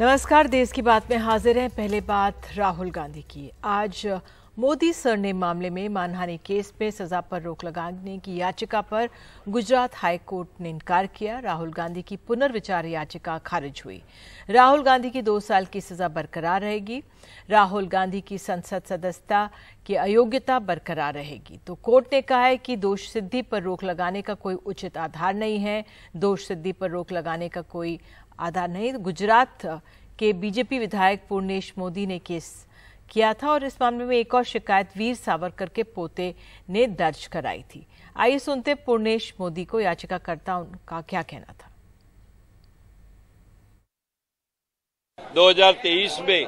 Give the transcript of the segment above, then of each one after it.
नमस्कार देश की बात में हाजिर हैं पहले बात राहुल गांधी की आज मोदी सर ने मामले में मानहानि केस में सजा पर रोक लगाने की याचिका पर गुजरात हाई कोर्ट ने इनकार किया राहुल गांधी की पुनर्विचार याचिका खारिज हुई राहुल गांधी की दो साल की सजा बरकरार रहेगी राहुल गांधी की संसद सदस्यता की अयोग्यता बरकरार रहेगी तो कोर्ट ने कहा है कि दोष सिद्धि पर रोक लगाने का कोई उचित आधार नहीं है दोष सिद्धि पर रोक लगाने का कोई आधार नहीं गुजरात के बीजेपी विधायक पूर्णेश मोदी ने केस किया था और इस मामले में एक और शिकायत वीर सावरकर के पोते ने दर्ज कराई थी आइए सुनते पूर्णेश मोदी को याचिकाकर्ता उनका क्या कहना था 2023 में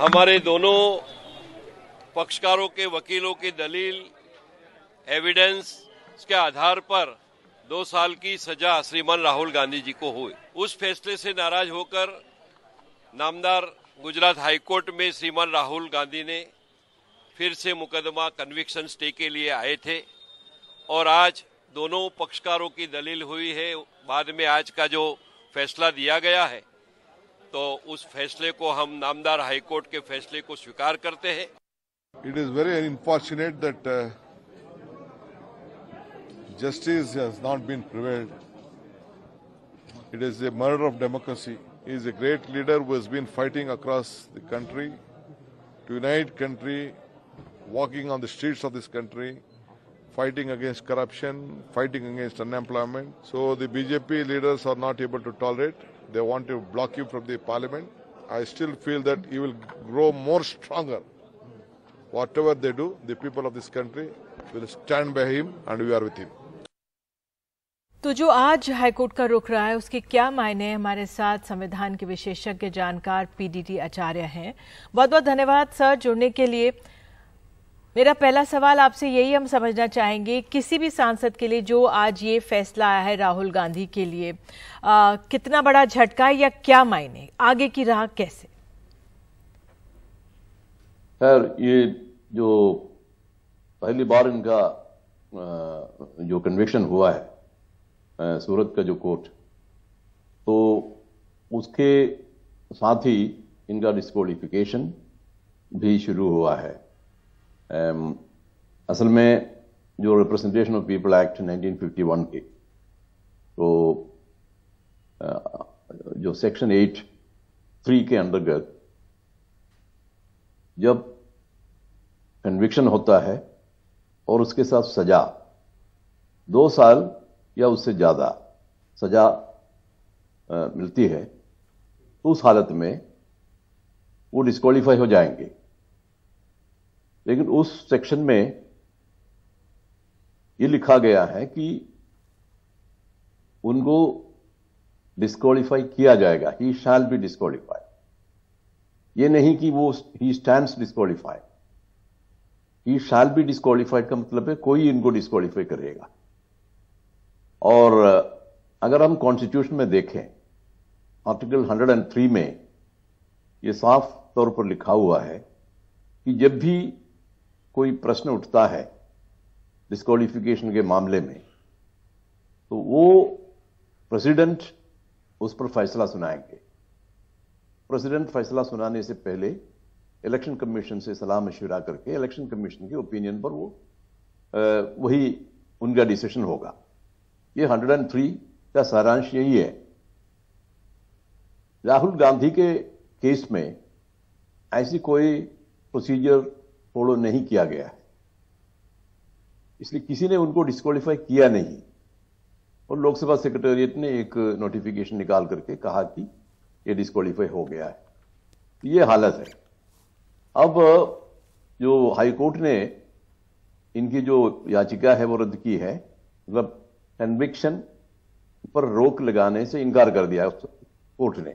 हमारे दोनों पक्षकारों के वकीलों की दलील एविडेंस के आधार पर दो साल की सजा श्रीमान राहुल गांधी जी को हुई उस फैसले से नाराज होकर नामदार गुजरात हाईकोर्ट में श्रीमान राहुल गांधी ने फिर से मुकदमा कन्विक्शन स्टे के लिए आए थे और आज दोनों पक्षकारों की दलील हुई है बाद में आज का जो फैसला दिया गया है तो उस फैसले को हम नामदार हाईकोर्ट के फैसले को स्वीकार करते हैं it is very unfortunate that justice has not been prevailed. It is a murder of democracy. He is a great leader who has been fighting across the country to unite country, walking on the streets of this country, fighting against corruption, fighting against unemployment. So the BJP leaders are not able to tolerate. They want to block you from the parliament. I still feel that he will grow more stronger. Whatever they do, the people of this country will stand by him and we are with him. तो जो आज high court का रुख रहा है उसके क्या मायने हमारे साथ संविधान के विशेषज्ञ जानकार पीडीटी आचार्य हैं बहुत बहुत धन्यवाद सर जुड़ने के लिए मेरा पहला सवाल आपसे यही हम समझना चाहेंगे किसी भी सांसद के लिए जो आज ये फैसला आया है राहुल गांधी के लिए आ, कितना बड़ा झटका है या क्या मायने आगे की राह कैसे खैर ये जो पहली बार इनका जो कन्विक्शन हुआ है सूरत का जो कोर्ट तो उसके साथ ही इनका डिस्कोलिफिकेशन भी शुरू हुआ है असल में जो रिप्रेजेंटेशन ऑफ पीपल एक्ट 1951 के तो जो सेक्शन एट थ्री के अंतर्गत जब कन्विक्शन होता है और उसके साथ सजा दो साल या उससे ज़्यादा सजा मिलती है तो उस हालत में वो डिस्कालीफाई हो जाएंगे लेकिन उस सेक्शन में ये लिखा गया है कि उनको डिस्कालीफाई किया जाएगा ही शैल बी डिस्कालीफाई ये नहीं कि वो ही स्टैंड डिस्कालीफाई ही शैल बी डिस्कालीफाइड का मतलब है कोई इनको डिस्कालीफाई करेगा और अगर हम कॉन्स्टिट्यूशन में देखें आर्टिकल 103 में ये साफ तौर पर लिखा हुआ है कि जब भी कोई प्रश्न उठता है डिस्कालिफिकेशन के मामले में तो वो प्रेसिडेंट उस पर फैसला सुनाएंगे प्रेसिडेंट फैसला सुनाने से पहले इलेक्शन कमीशन से सलाह मशवरा करके इलेक्शन कमीशन के ओपिनियन पर वो आ, वही उनका डिसीजन होगा ये 103 का सारांश यही है राहुल गांधी के केस में ऐसी कोई प्रोसीजर फॉलो नहीं किया गया है इसलिए किसी ने उनको डिस्कालीफाई किया नहीं और लोकसभा सेक्रेटेरिएट ने एक नोटिफिकेशन निकाल करके कहा कि ये डिस्कालीफाई हो गया है तो ये हालत है अब जो हाईकोर्ट ने इनकी जो याचिका है वो रद्द की है मतलब कन्विक्शन पर रोक लगाने से इनकार कर दिया कोर्ट ने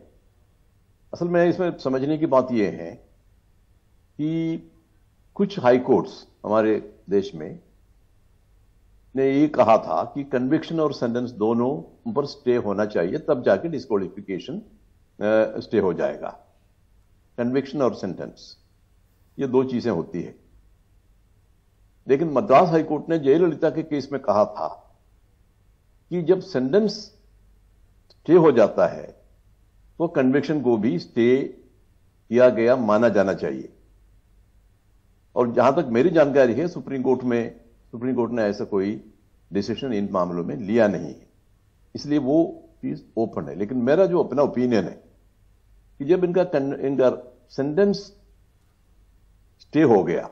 असल में इसमें समझने की बात यह है कि कुछ हाई कोर्ट्स हमारे देश में ने ये कहा था कि कन्विक्शन और सेंटेंस दोनों पर स्टे होना चाहिए तब जाके डिस्कालिफिकेशन स्टे हो जाएगा कन्विक्शन और सेंटेंस ये दो चीजें होती है लेकिन मद्रास हाईकोर्ट ने जयललिता के केस में कहा था कि जब सेंडेंस स्टे हो जाता है तो कन्विक्शन को भी स्टे किया गया माना जाना चाहिए और जहां तक मेरी जानकारी है सुप्रीम कोर्ट में सुप्रीम कोर्ट ने ऐसा कोई डिसीशन इन मामलों में लिया नहीं है इसलिए वो चीज ओपन है लेकिन मेरा जो अपना ओपिनियन है कि जब इनका इनका सेंटेंस स्टे हो गया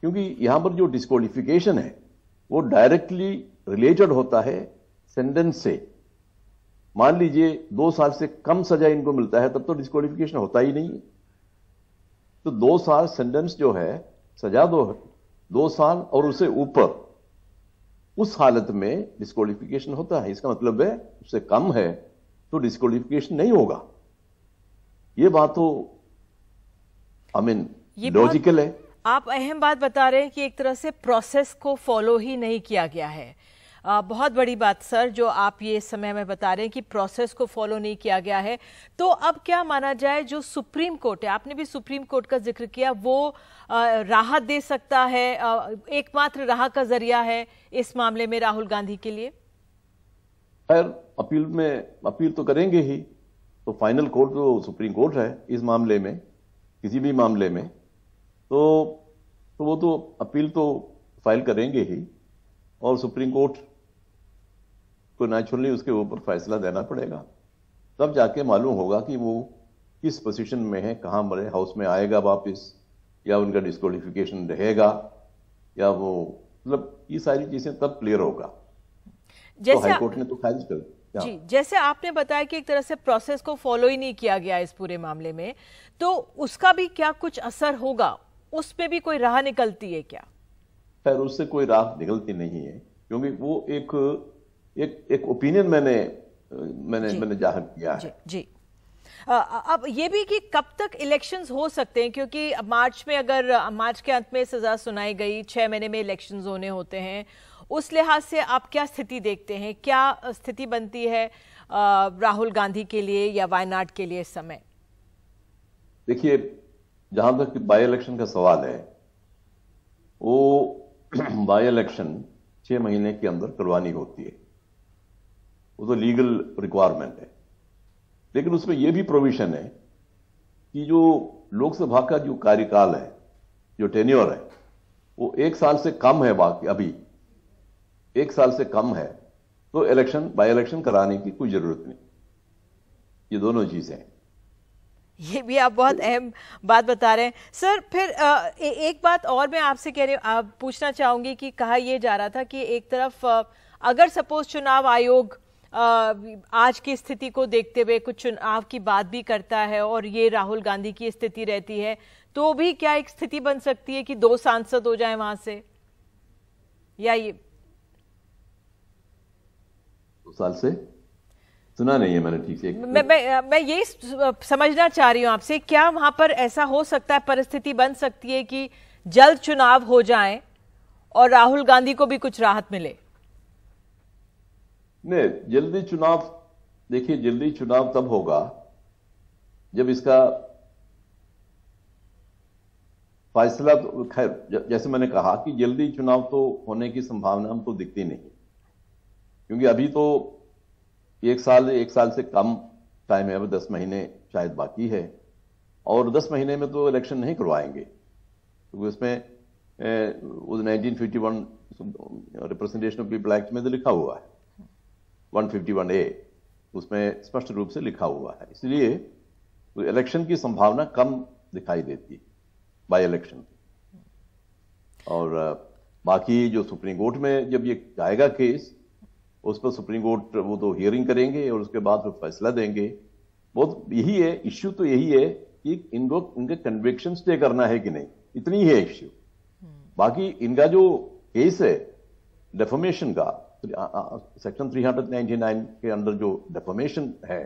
क्योंकि यहां पर जो डिस्कालिफिकेशन है वो डायरेक्टली रिलेटेड होता है सेंटेंस से मान लीजिए दो साल से कम सजा इनको मिलता है तब तो डिस्कालिफिकेशन होता ही नहीं है तो दो साल सेंटेंस जो है सजा दो है दो साल और उसे ऊपर उस हालत में डिस्कालिफिकेशन होता है इसका मतलब है उससे कम है तो डिस्कालिफिकेशन नहीं होगा ये बात तो आई मीन लॉजिकल है आप अहम बात बता रहे हैं कि एक तरह से प्रोसेस को फॉलो ही नहीं किया गया है आ, बहुत बड़ी बात सर जो आप ये समय में बता रहे हैं कि प्रोसेस को फॉलो नहीं किया गया है तो अब क्या माना जाए जो सुप्रीम कोर्ट है आपने भी सुप्रीम कोर्ट का जिक्र किया वो राहत दे सकता है एकमात्र राह का जरिया है इस मामले में राहुल गांधी के लिए अपील में अपील तो करेंगे ही तो फाइनल कोर्ट तो सुप्रीम कोर्ट है इस मामले में किसी भी मामले में तो, तो वो तो अपील तो फाइल करेंगे ही और सुप्रीम कोर्ट तो नेचुरली उसके ऊपर फैसला देना पड़ेगा तब जाके मालूम होगा कि वो किस पोजीशन में है कहाँ मरे हाउस में आएगा वापस या उनका डिस्कालिफिकेशन रहेगा या वो मतलब ये सारी चीजें तब क्लियर होगा तो जैसे तो कोर्ट ने तो खारिज कर जी जैसे आपने बताया कि एक तरह से प्रोसेस को फॉलो ही नहीं किया गया इस पूरे मामले में तो उसका भी क्या कुछ असर होगा उस पर भी कोई राह निकलती है क्या खैर उससे कोई राह निकलती नहीं है क्योंकि वो एक एक एक ओपिनियन मैंने मैंने जी, मैंने जाहिर किया है जी, जी। अब ये भी कि कब तक इलेक्शंस हो सकते हैं क्योंकि मार्च में अगर मार्च के अंत में सजा सुनाई गई छह महीने में इलेक्शंस होने होते हैं उस लिहाज से आप क्या स्थिति देखते हैं क्या स्थिति बनती है राहुल गांधी के लिए या वायनाड के लिए इस समय देखिए जहां तक बाई इलेक्शन का सवाल है वो बाय इलेक्शन छह महीने के अंदर करवानी होती है वो तो लीगल रिक्वायरमेंट है लेकिन उसमें यह भी प्रोविजन है कि जो लोकसभा का जो कार्यकाल है जो टेन्योर है वो एक साल से कम है बाकी अभी एक साल से कम है तो इलेक्शन बाय इलेक्शन कराने की कोई जरूरत नहीं ये दोनों चीजें ये भी आप बहुत अहम बात बता रहे हैं सर फिर आ, ए, एक बात और मैं आपसे कह रही आप पूछना चाहूंगी कि कहा यह जा रहा था कि एक तरफ अगर सपोज चुनाव आयोग आज की स्थिति को देखते हुए कुछ चुनाव की बात भी करता है और ये राहुल गांधी की स्थिति रहती है तो भी क्या एक स्थिति बन सकती है कि दो सांसद हो जाए वहां से या ये दो साल से सुना नहीं है मैंने ठीक से मैं मैं, मैं यही समझना चाह रही हूं आपसे क्या वहां पर ऐसा हो सकता है परिस्थिति बन सकती है कि जल्द चुनाव हो जाए और राहुल गांधी को भी कुछ राहत मिले नहीं जल्दी चुनाव देखिए जल्दी चुनाव तब होगा जब इसका फैसला तो खैर जैसे मैंने कहा कि जल्दी चुनाव तो होने की संभावना हमको तो दिखती नहीं क्योंकि अभी तो एक साल एक साल से कम टाइम है अब दस महीने शायद बाकी है और दस महीने में तो इलेक्शन नहीं करवाएंगे क्योंकि तो उसमें nineteen fifty one representation of people act में तो लिखा हुआ है 151 ए उसमें स्पष्ट रूप से लिखा हुआ है इसलिए इलेक्शन की संभावना कम दिखाई देती है बाई इलेक्शन और बाकी जो सुप्रीम कोर्ट में जब ये जाएगा केस उस पर सुप्रीम कोर्ट वो तो हियरिंग करेंगे और उसके बाद वो फैसला देंगे बहुत यही है इश्यू तो यही है कि इनको इनके कन्विक्शन स्टे करना है कि नहीं इतनी ही है इश्यू हम्म। बाकी इनका जो केस है डेफोमेशन का सेक्शन 399 uh, uh, के अंदर जो डेफोमेशन है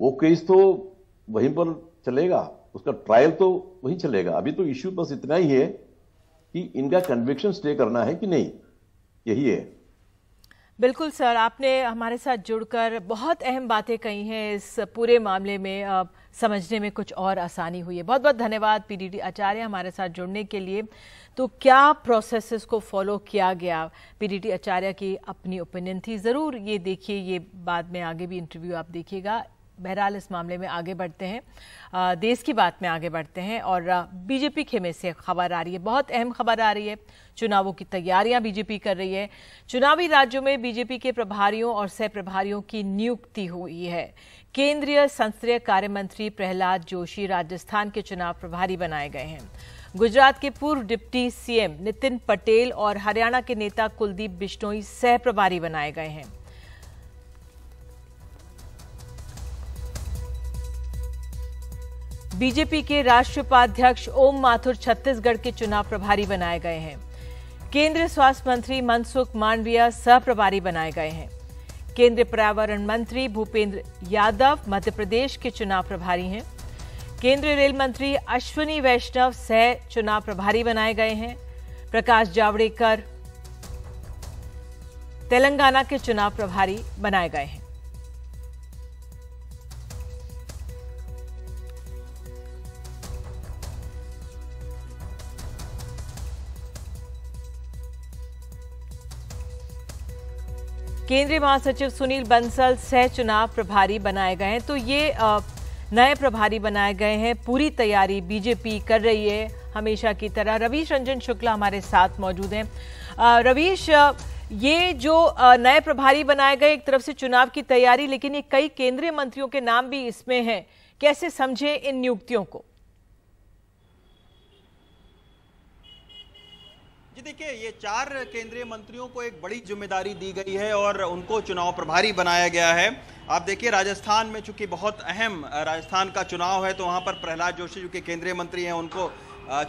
वो केस तो वहीं पर चलेगा उसका ट्रायल तो वहीं चलेगा अभी तो इश्यू बस इतना ही है कि इनका कन्विक्शन स्टे करना है कि नहीं यही है बिल्कुल सर आपने हमारे साथ जुड़कर बहुत अहम बातें कही हैं इस पूरे मामले में आ, समझने में कुछ और आसानी हुई है बहुत बहुत धन्यवाद पीडीडी आचार्य हमारे साथ जुड़ने के लिए तो क्या प्रोसेसेस को फॉलो किया गया पीडीडी आचार्य की अपनी ओपिनियन थी ज़रूर ये देखिए ये बाद में आगे भी इंटरव्यू आप देखिएगा बहरहाल इस मामले में आगे बढ़ते हैं देश की बात में आगे बढ़ते हैं और बीजेपी खेमे से खबर आ रही है बहुत अहम खबर आ रही है चुनावों की तैयारियां बीजेपी कर रही है चुनावी राज्यों में बीजेपी के प्रभारियों और सह प्रभारियों की नियुक्ति हुई है केंद्रीय संसदीय कार्य मंत्री प्रहलाद जोशी राजस्थान के चुनाव प्रभारी बनाए गए हैं गुजरात के पूर्व डिप्टी सीएम नितिन पटेल और हरियाणा के नेता कुलदीप बिश्नोई सह प्रभारी बनाए गए हैं बीजेपी के राष्ट्रीय उपाध्यक्ष ओम माथुर छत्तीसगढ़ के चुनाव प्रभारी बनाए गए हैं केंद्रीय स्वास्थ्य मंत्री मनसुख मांडविया सह प्रभारी बनाए गए हैं केंद्रीय पर्यावरण मंत्री भूपेंद्र यादव मध्य प्रदेश के चुनाव प्रभारी हैं केंद्रीय रेल मंत्री अश्विनी वैष्णव सह चुनाव प्रभारी बनाए गए हैं प्रकाश जावड़ेकर तेलंगाना के चुनाव प्रभारी बनाए गए हैं केंद्रीय महासचिव सुनील बंसल सह चुनाव प्रभारी बनाए गए हैं तो ये नए प्रभारी बनाए गए हैं पूरी तैयारी बीजेपी कर रही है हमेशा की तरह रवीश रंजन शुक्ला हमारे साथ मौजूद हैं रवीश ये जो नए प्रभारी बनाए गए एक तरफ से चुनाव की तैयारी लेकिन ये कई केंद्रीय मंत्रियों के नाम भी इसमें हैं कैसे समझें इन नियुक्तियों को जी देखिए ये चार केंद्रीय मंत्रियों को एक बड़ी जिम्मेदारी दी गई है और उनको चुनाव प्रभारी बनाया गया है आप देखिए राजस्थान में चूंकि बहुत अहम राजस्थान का चुनाव है तो वहाँ पर प्रहलाद जोशी जो कि केंद्रीय मंत्री हैं उनको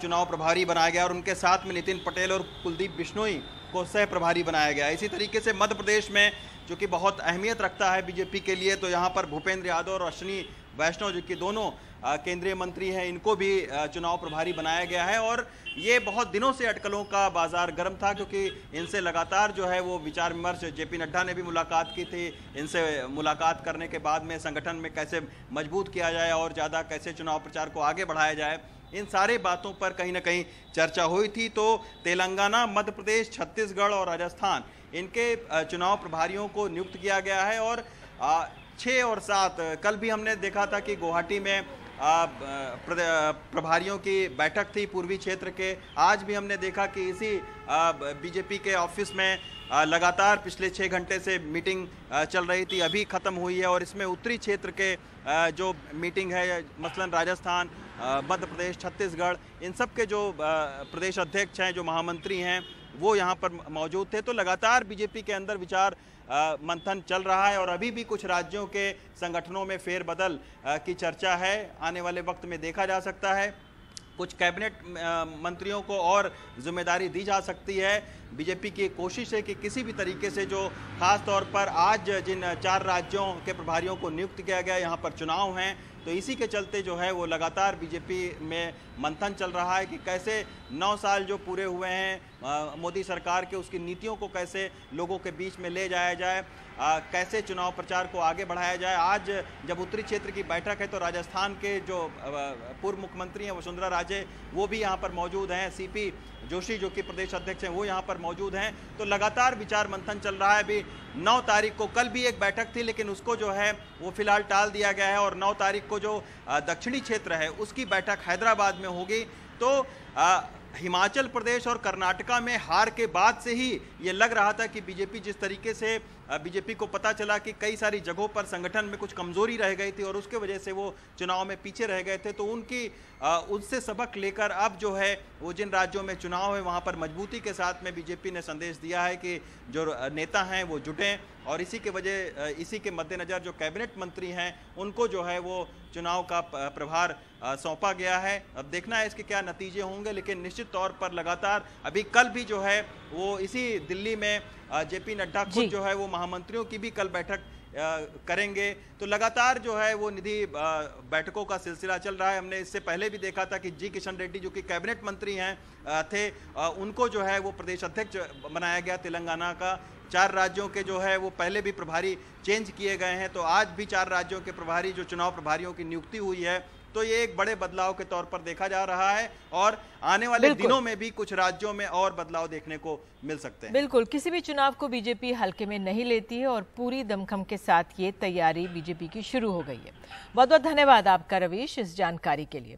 चुनाव प्रभारी बनाया गया और उनके साथ में नितिन पटेल और कुलदीप बिश्नोई को सह प्रभारी बनाया गया इसी तरीके से मध्य प्रदेश में जो कि बहुत अहमियत रखता है बीजेपी के लिए तो यहाँ पर भूपेंद्र यादव और अश्विनी वैष्णव जो कि दोनों केंद्रीय मंत्री हैं इनको भी चुनाव प्रभारी बनाया गया है और ये बहुत दिनों से अटकलों का बाजार गर्म था क्योंकि इनसे लगातार जो है वो विचार विमर्श जेपी नड्डा ने भी मुलाकात की थी इनसे मुलाकात करने के बाद में संगठन में कैसे मजबूत किया जाए और ज़्यादा कैसे चुनाव प्रचार को आगे बढ़ाया जाए इन सारे बातों पर कहीं ना कहीं चर्चा हुई थी तो तेलंगाना मध्य प्रदेश छत्तीसगढ़ और राजस्थान इनके चुनाव प्रभारियों को नियुक्त किया गया है और छः और सात कल भी हमने देखा था कि गुवाहाटी में प्रभारियों की बैठक थी पूर्वी क्षेत्र के आज भी हमने देखा कि इसी बीजेपी के ऑफिस में लगातार पिछले छः घंटे से मीटिंग चल रही थी अभी ख़त्म हुई है और इसमें उत्तरी क्षेत्र के जो मीटिंग है मसलन राजस्थान मध्य प्रदेश छत्तीसगढ़ इन सब के जो प्रदेश अध्यक्ष हैं जो महामंत्री हैं वो यहाँ पर मौजूद थे तो लगातार बीजेपी के अंदर विचार मंथन चल रहा है और अभी भी कुछ राज्यों के संगठनों में फेरबदल की चर्चा है आने वाले वक्त में देखा जा सकता है कुछ कैबिनेट मंत्रियों को और जिम्मेदारी दी जा सकती है बीजेपी की कोशिश है कि किसी भी तरीके से जो खास तौर पर आज जिन चार राज्यों के प्रभारियों को नियुक्त किया गया यहाँ पर चुनाव हैं तो इसी के चलते जो है वो लगातार बीजेपी में मंथन चल रहा है कि कैसे नौ साल जो पूरे हुए हैं मोदी सरकार के उसकी नीतियों को कैसे लोगों के बीच में ले जाया जाए आ, कैसे चुनाव प्रचार को आगे बढ़ाया जाए आज जब उत्तरी क्षेत्र की बैठक है तो राजस्थान के जो पूर्व मुख्यमंत्री हैं वसुंधरा राजे वो भी यहाँ पर मौजूद हैं सीपी जोशी जो कि प्रदेश अध्यक्ष हैं वो यहाँ पर मौजूद हैं तो लगातार विचार मंथन चल रहा है अभी नौ तारीख को कल भी एक बैठक थी लेकिन उसको जो है वो फिलहाल टाल दिया गया है और नौ तारीख को जो दक्षिणी क्षेत्र है उसकी बैठक हैदराबाद में होगी तो हिमाचल प्रदेश और कर्नाटका में हार के बाद से ही ये लग रहा था कि बीजेपी जिस तरीके से बीजेपी को पता चला कि कई सारी जगहों पर संगठन में कुछ कमजोरी रह गई थी और उसके वजह से वो चुनाव में पीछे रह गए थे तो उनकी उससे सबक लेकर अब जो है वो जिन राज्यों में चुनाव है वहाँ पर मजबूती के साथ में बीजेपी ने संदेश दिया है कि जो नेता हैं वो जुटें और इसी के वजह इसी के मद्देनज़र जो कैबिनेट मंत्री हैं उनको जो है वो चुनाव का प्रभार सौंपा गया है अब देखना है इसके क्या नतीजे होंगे लेकिन निश्चित तौर पर लगातार अभी कल भी जो है वो इसी दिल्ली में जेपी नड्डा खुद जो है वो महामंत्रियों की भी कल बैठक करेंगे तो लगातार जो है वो निधि बैठकों का सिलसिला चल रहा है हमने इससे पहले भी देखा था कि जी किशन रेड्डी जो कि कैबिनेट मंत्री हैं थे उनको जो है वो प्रदेश अध्यक्ष बनाया गया तेलंगाना का चार राज्यों के जो है वो पहले भी प्रभारी चेंज किए गए हैं तो आज भी चार राज्यों के प्रभारी जो चुनाव प्रभारियों की नियुक्ति हुई है तो ये एक बड़े बदलाव के तौर पर देखा जा रहा है और आने वाले दिनों में भी कुछ राज्यों में और बदलाव देखने को मिल सकते हैं बिल्कुल किसी भी चुनाव को बीजेपी हल्के में नहीं लेती है और पूरी दमखम के साथ ये तैयारी बीजेपी की शुरू हो गई है बहुत बहुत धन्यवाद आपका रवीश इस जानकारी के लिए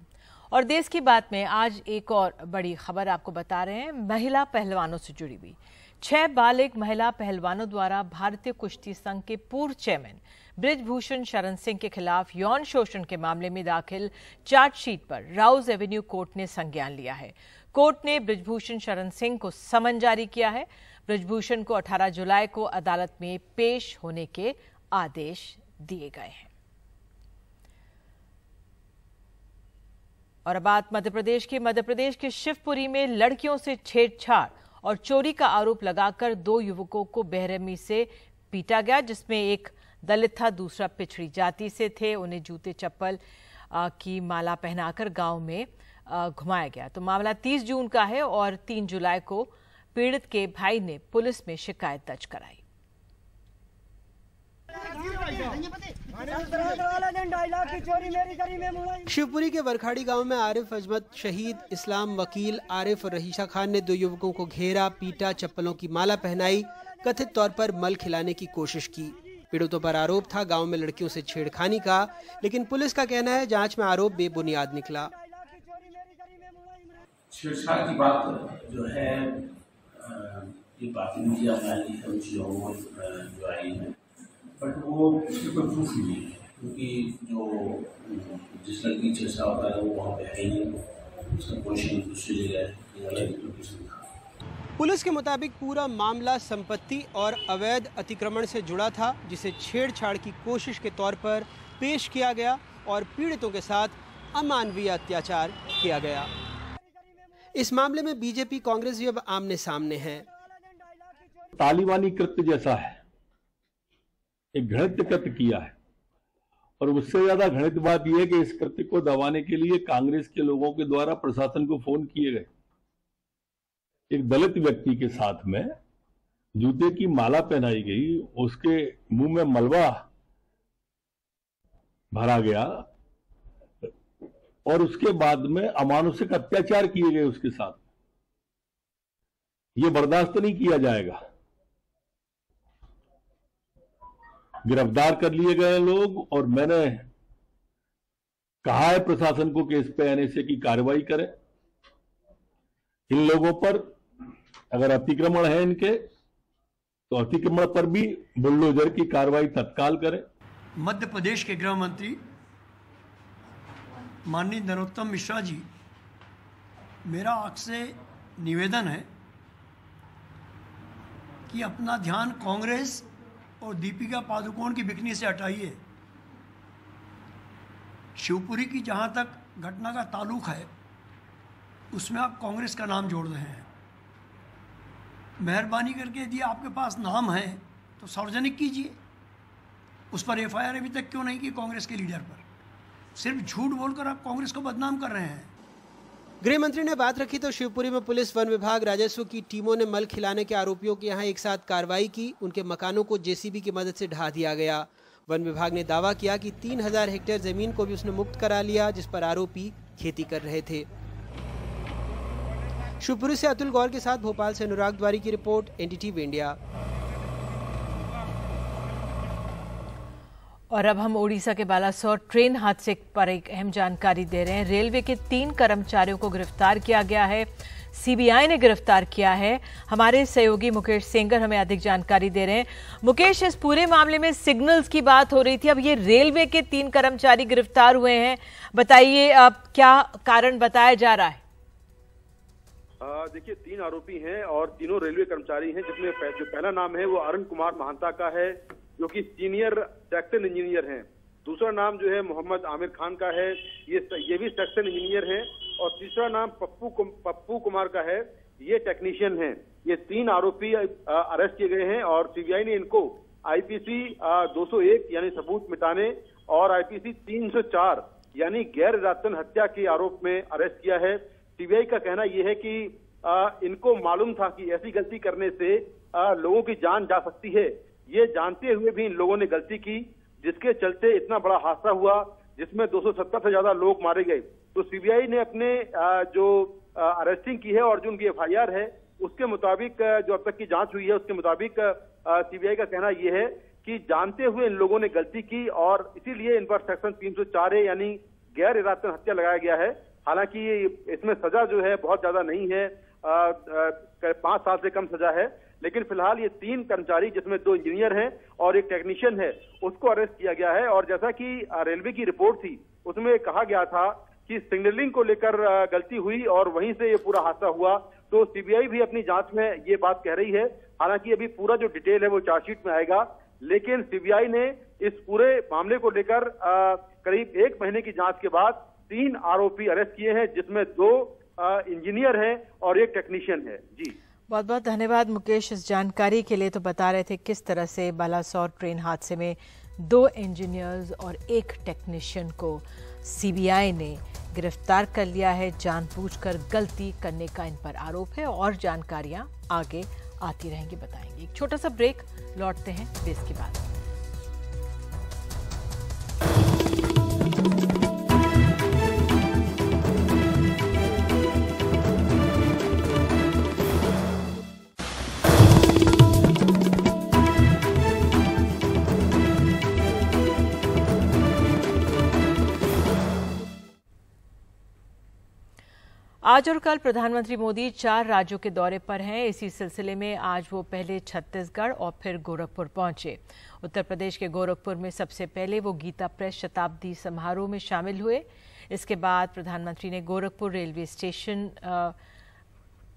और देश की बात में आज एक और बड़ी खबर आपको बता रहे हैं महिला पहलवानों से जुड़ी हुई छह बालिक महिला पहलवानों द्वारा भारतीय कुश्ती संघ के पूर्व चेयरमैन ब्रिजभूषण शरण सिंह के खिलाफ यौन शोषण के मामले में दाखिल चार्जशीट पर राउज एवेन्यू कोर्ट ने संज्ञान लिया है कोर्ट ने ब्रिजभूषण शरण सिंह को समन जारी किया है ब्रिजभूषण को 18 जुलाई को अदालत में पेश होने के आदेश दिए गए हैं और अब बात मध्य प्रदेश की मध्य प्रदेश के शिवपुरी में लड़कियों से छेड़छाड़ और चोरी का आरोप लगाकर दो युवकों को बेरहमी से पीटा गया जिसमें एक दलित था दूसरा पिछड़ी जाति से थे उन्हें जूते चप्पल की माला पहनाकर गांव में घुमाया गया तो मामला 30 जून का है और 3 जुलाई को पीड़ित के भाई ने पुलिस में शिकायत दर्ज कराई शिवपुरी के बरखाड़ी गांव में आरिफ अजमत शहीद इस्लाम वकील आरिफ और रहीशा खान ने दो युवकों को घेरा पीटा चप्पलों की माला पहनाई कथित तौर पर मल खिलाने की कोशिश की पीड़ितों पर आरोप था गांव में लड़कियों से छेड़खानी का लेकिन पुलिस का कहना है जांच में आरोप बेबुनियाद निकला छेड़छाड़ की बात जो है ये बात मीडिया में आई है जो आई है बट वो उसके कोई प्रूफ नहीं है क्योंकि जो जिस लड़की छेड़छाड़ होता है वो वहाँ पे है ही नहीं उसका पोजिशन दूसरी जगह है अलग लोकेशन पुलिस के मुताबिक पूरा मामला संपत्ति और अवैध अतिक्रमण से जुड़ा था जिसे छेड़छाड़ की कोशिश के तौर पर पेश किया गया और पीड़ितों के साथ अमानवीय अत्याचार किया गया इस मामले में बीजेपी कांग्रेस भी अब आमने सामने है तालिबानी कृत्य जैसा है एक घृणित कृत्य किया है और उससे ज्यादा घृणित बात यह है कि इस कृत्य को दबाने के लिए कांग्रेस के लोगों के द्वारा प्रशासन को फोन किए गए एक दलित व्यक्ति के साथ में जूते की माला पहनाई गई उसके मुंह में मलबा भरा गया और उसके बाद में अमानुषिक अत्याचार किए गए उसके साथ ये बर्दाश्त नहीं किया जाएगा गिरफ्तार कर लिए गए लोग और मैंने कहा है प्रशासन को केस पे एनएसए की कार्रवाई करें इन लोगों पर अगर अतिक्रमण है इनके तो अतिक्रमण पर भी बुल्डोजर की कार्रवाई तत्काल करें मध्य प्रदेश के गृह मंत्री माननीय नरोत्तम मिश्रा जी मेरा आपसे निवेदन है कि अपना ध्यान कांग्रेस और दीपिका पादुकोण की बिकनी से हटाइए शिवपुरी की जहां तक घटना का ताल्लुक है उसमें आप कांग्रेस का नाम जोड़ रहे हैं मेहरबानी करके यदि आपके पास नाम है तो सार्वजनिक कीजिए उस पर एफ अभी तक क्यों नहीं की कांग्रेस के लीडर पर सिर्फ झूठ बोलकर आप कांग्रेस को बदनाम कर रहे हैं गृह मंत्री ने बात रखी तो शिवपुरी में पुलिस वन विभाग राजस्व की टीमों ने मल खिलाने के आरोपियों के यहाँ एक साथ कार्रवाई की उनके मकानों को जेसीबी की मदद से ढा दिया गया वन विभाग ने दावा किया कि 3000 हेक्टेयर जमीन को भी उसने मुक्त करा लिया जिस पर आरोपी खेती कर रहे थे शिवपुरी से अतुल गौर के साथ भोपाल से अनुराग द्वारी की रिपोर्ट एनडीटीवी इंडिया और अब हम ओडिशा के बालासोर ट्रेन हादसे पर एक अहम जानकारी दे रहे हैं रेलवे के तीन कर्मचारियों को गिरफ्तार किया गया है सीबीआई ने गिरफ्तार किया है हमारे सहयोगी मुकेश सेंगर हमें अधिक जानकारी दे रहे हैं मुकेश इस पूरे मामले में सिग्नल्स की बात हो रही थी अब ये रेलवे के तीन कर्मचारी गिरफ्तार हुए हैं बताइए अब क्या कारण बताया जा रहा है देखिए तीन आरोपी हैं और तीनों रेलवे कर्मचारी हैं जिसमें जो पहला नाम है वो अरुण कुमार महंता का है जो कि सीनियर सेक्शन इंजीनियर हैं दूसरा नाम जो है मोहम्मद आमिर खान का है ये ये भी सेक्शन इंजीनियर हैं और तीसरा नाम पप्पू कुम, पप्पू कुमार का है ये टेक्नीशियन हैं ये तीन आरोपी अरेस्ट किए गए हैं और सीबीआई ने इनको आईपीसी 201 यानी सबूत मिटाने और आईपीसी 304 यानी गैर रातन हत्या के आरोप में अरेस्ट किया है सीबीआई का कहना यह है कि आ, इनको मालूम था कि ऐसी गलती करने से आ, लोगों की जान जा सकती है ये जानते हुए भी इन लोगों ने गलती की जिसके चलते इतना बड़ा हादसा हुआ जिसमें 270 से ज्यादा लोग मारे गए तो सीबीआई ने अपने आ, जो अरेस्टिंग की है और जो उनकी एफआईआर है उसके मुताबिक जो अब तक की जांच हुई है उसके मुताबिक सीबीआई का कहना यह है कि जानते हुए इन लोगों ने गलती की और इसीलिए इन पर सेक्शन तीन सौ यानी गैर इरादतन हत्या लगाया गया है हालांकि इसमें सजा जो है बहुत ज्यादा नहीं है पांच साल से कम सजा है लेकिन फिलहाल ये तीन कर्मचारी जिसमें दो इंजीनियर हैं और एक टेक्नीशियन है उसको अरेस्ट किया गया है और जैसा कि रेलवे की रिपोर्ट थी उसमें कहा गया था कि सिग्नलिंग को लेकर गलती हुई और वहीं से ये पूरा हादसा हुआ तो सीबीआई भी अपनी जांच में ये बात कह रही है हालांकि अभी पूरा जो डिटेल है वो चार्जशीट में आएगा लेकिन सीबीआई ने इस पूरे मामले को लेकर करीब एक महीने की जांच के बाद तीन आरोपी अरेस्ट किए हैं जिसमें दो इंजीनियर हैं और एक टेक्नीशियन है जी बहुत बहुत धन्यवाद मुकेश इस जानकारी के लिए तो बता रहे थे किस तरह से बालासौर ट्रेन हादसे में दो इंजीनियर्स और एक टेक्नीशियन को सीबीआई ने गिरफ्तार कर लिया है जानबूझकर गलती करने का इन पर आरोप है और जानकारियां आगे आती रहेंगी बताएंगे एक छोटा सा ब्रेक लौटते हैं देश के बाद आज और कल प्रधानमंत्री मोदी चार राज्यों के दौरे पर हैं इसी सिलसिले में आज वो पहले छत्तीसगढ़ और फिर गोरखपुर पहुंचे उत्तर प्रदेश के गोरखपुर में सबसे पहले वो गीता प्रेस शताब्दी समारोह में शामिल हुए इसके बाद प्रधानमंत्री ने गोरखपुर रेलवे स्टेशन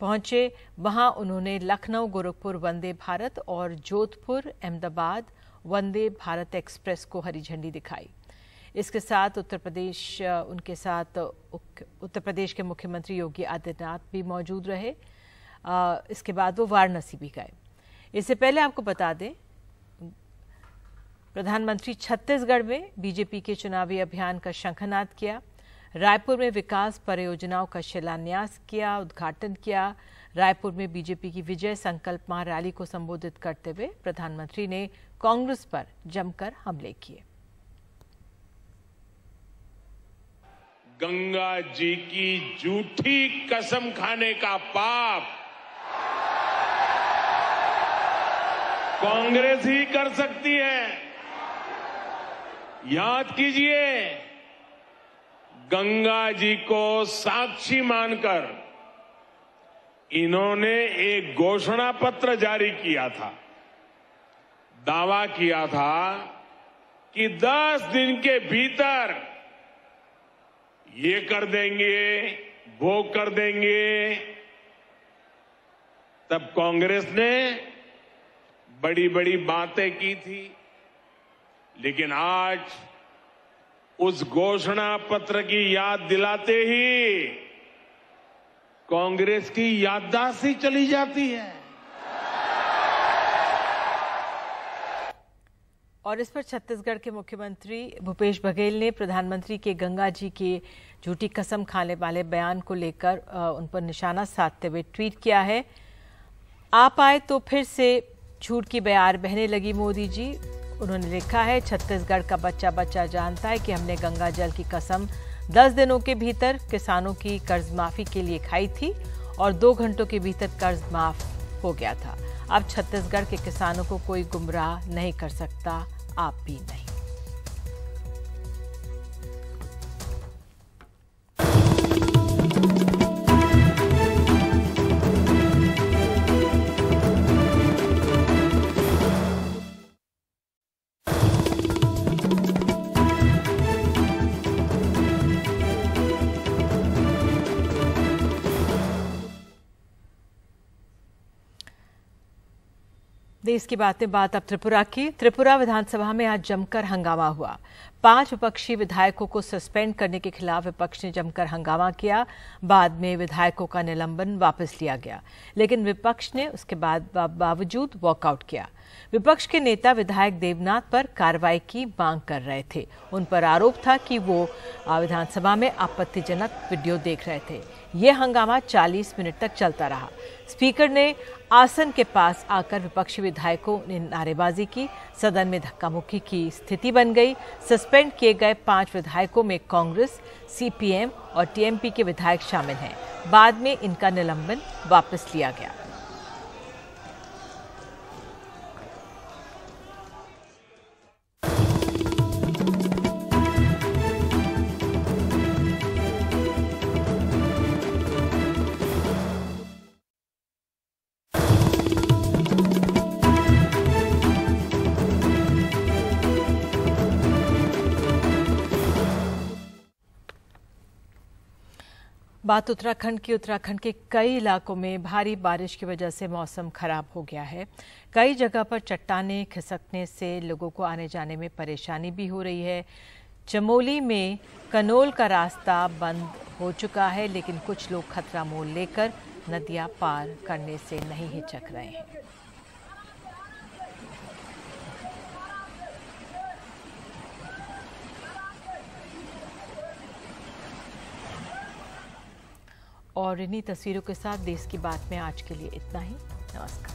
पहुंचे वहां उन्होंने लखनऊ गोरखपुर वंदे भारत और जोधपुर अहमदाबाद वंदे भारत एक्सप्रेस को हरी झंडी दिखाई इसके साथ उत्तर प्रदेश उनके साथ उत्तर प्रदेश के मुख्यमंत्री योगी आदित्यनाथ भी मौजूद रहे इसके बाद वो वाराणसी भी गए इससे पहले आपको बता दें प्रधानमंत्री छत्तीसगढ़ में बीजेपी के चुनावी अभियान का शंखनाद किया रायपुर में विकास परियोजनाओं का शिलान्यास किया उद्घाटन किया रायपुर में बीजेपी की विजय संकल्प महारैली को संबोधित करते हुए प्रधानमंत्री ने कांग्रेस पर जमकर हमले किए गंगा जी की झूठी कसम खाने का पाप कांग्रेस ही कर सकती है याद कीजिए गंगा जी को साक्षी मानकर इन्होंने एक घोषणा पत्र जारी किया था दावा किया था कि 10 दिन के भीतर ये कर देंगे वो कर देंगे तब कांग्रेस ने बड़ी बड़ी बातें की थी लेकिन आज उस घोषणा पत्र की याद दिलाते ही कांग्रेस की याददाश्त ही चली जाती है और इस पर छत्तीसगढ़ के मुख्यमंत्री भूपेश बघेल ने प्रधानमंत्री के गंगा जी के झूठी कसम खाने वाले बयान को लेकर उन पर निशाना साधते हुए ट्वीट किया है आप आए तो फिर से झूठ की बयार बहने लगी मोदी जी उन्होंने लिखा है छत्तीसगढ़ का बच्चा बच्चा जानता है कि हमने गंगा जल की कसम दस दिनों के भीतर किसानों की कर्ज माफी के लिए खाई थी और दो घंटों के भीतर कर्ज माफ हो गया था अब छत्तीसगढ़ के किसानों को कोई गुमराह नहीं कर सकता आप भी नहीं प्रदेश की बातें बात अब त्रिपुरा की त्रिपुरा विधानसभा में आज जमकर हंगामा हुआ पांच विपक्षी विधायकों को सस्पेंड करने के खिलाफ विपक्ष ने जमकर हंगामा किया बाद में विधायकों का निलंबन वापस लिया गया लेकिन विपक्ष ने उसके बाद बावजूद वॉकआउट किया विपक्ष के नेता विधायक देवनाथ पर कार्रवाई की मांग कर रहे थे उन पर आरोप था कि वो विधानसभा में आपत्तिजनक वीडियो देख रहे थे यह हंगामा 40 मिनट तक चलता रहा स्पीकर ने आसन के पास आकर विपक्षी विधायकों ने नारेबाजी की सदन में धक्का मुक्की की स्थिति बन गई सस्पेंड किए गए पांच विधायकों में कांग्रेस सीपीएम और टीएमपी के विधायक शामिल हैं बाद में इनका निलंबन वापस लिया गया बात उत्तराखंड की उत्तराखंड के कई इलाकों में भारी बारिश की वजह से मौसम खराब हो गया है कई जगह पर चट्टाने खिसकने से लोगों को आने जाने में परेशानी भी हो रही है चमोली में कनोल का रास्ता बंद हो चुका है लेकिन कुछ लोग खतरा मोल लेकर नदियां पार करने से नहीं हिचक रहे हैं और इन्हीं तस्वीरों के साथ देश की बात में आज के लिए इतना ही नमस्कार